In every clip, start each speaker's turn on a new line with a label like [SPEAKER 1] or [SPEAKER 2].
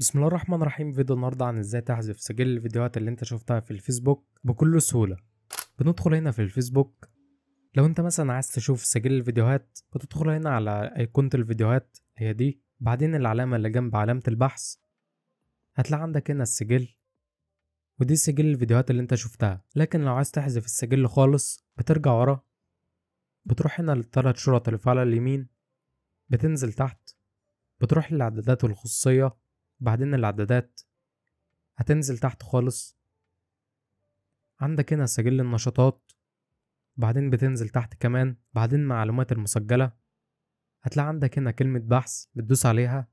[SPEAKER 1] بسم الله الرحمن الرحيم فيديو النهارده عن ازاي تحذف سجل الفيديوهات اللي انت شفتها في الفيسبوك بكل سهوله بندخل هنا في الفيسبوك لو انت مثلا عايز تشوف سجل الفيديوهات بتدخل هنا على ايقونة الفيديوهات هي دي بعدين العلامة اللي جنب علامة البحث هتلاقي عندك هنا السجل ودي سجل الفيديوهات اللي انت شفتها لكن لو عايز تحذف السجل خالص بترجع ورا بتروح هنا للتلات شرط اللي في على اليمين بتنزل تحت بتروح للإعدادات والخصوصية بعدين الاعدادات هتنزل تحت خالص عندك هنا سجل النشاطات بعدين بتنزل تحت كمان بعدين معلومات المسجلة هتلاقي عندك هنا كلمة بحث بتدوس عليها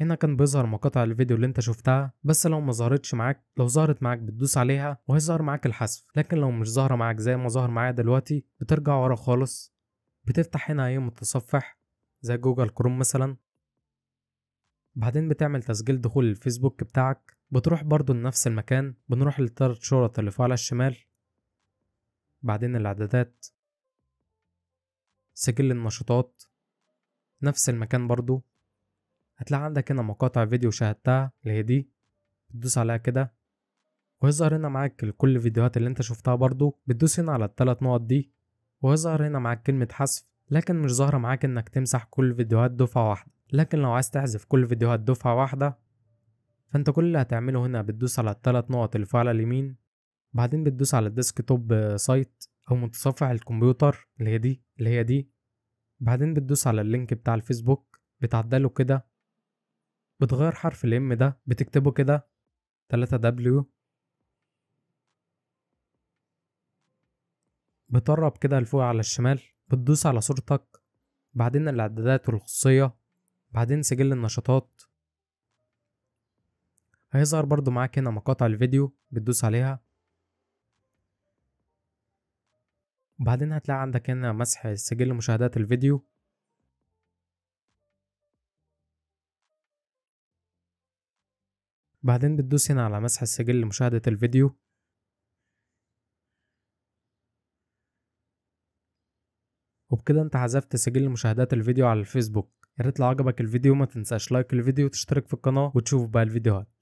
[SPEAKER 1] هنا كان بيظهر مقاطع الفيديو اللي انت شفتها بس لو ما ظهرتش معاك لو ظهرت معاك بتدوس عليها وهيظهر معاك الحذف لكن لو مش ظاهرة معاك زي ما ظهر معايا دلوقتي بترجع ورا خالص بتفتح هنا اي متصفح زي جوجل كروم مثلا بعدين بتعمل تسجيل دخول الفيسبوك بتاعك بتروح برضو لنفس المكان بنروح للثلاث شورت اللي فوق على الشمال بعدين الاعدادات سجل النشاطات نفس المكان برضو هتلاقي عندك هنا مقاطع فيديو شاهدتها اللي هي دي بتدوس عليها كده ويظهر هنا معاك كل الفيديوهات اللي انت شفتها برضو بتدوس هنا على الثلاث نقط دي ويظهر هنا معاك كلمة حذف لكن مش ظاهرة معاك انك تمسح كل الفيديوهات دفعة واحدة لكن لو عايز تحذف كل فيديوهات دفعة واحدة فانت كل اللي هتعمله هنا بتدوس على الثلاث نقط اللي فوق على اليمين بعدين بتدوس على الديسك توب سايت او متصفح الكمبيوتر اللي هي دي اللي هي دي بعدين بتدوس على اللينك بتاع الفيسبوك بتعدله كده بتغير حرف الام ده بتكتبه كده 3W بتقرب كده لفوق على الشمال بتدوس على صورتك بعدين الإعدادات والخصوصية بعدين سجل النشاطات هيظهر برضو معاك هنا مقاطع الفيديو بتدوس عليها وبعدين هتلاقي عندك هنا مسح سجل مشاهدات الفيديو بعدين بتدوس هنا على مسح السجل لمشاهدة الفيديو وبكده انت عزفت سجل مشاهدات الفيديو على الفيسبوك يا ريت لو عجبك الفيديو ما تنساش لايك الفيديو وتشترك في القناة وتشوف بقى الفيديوهات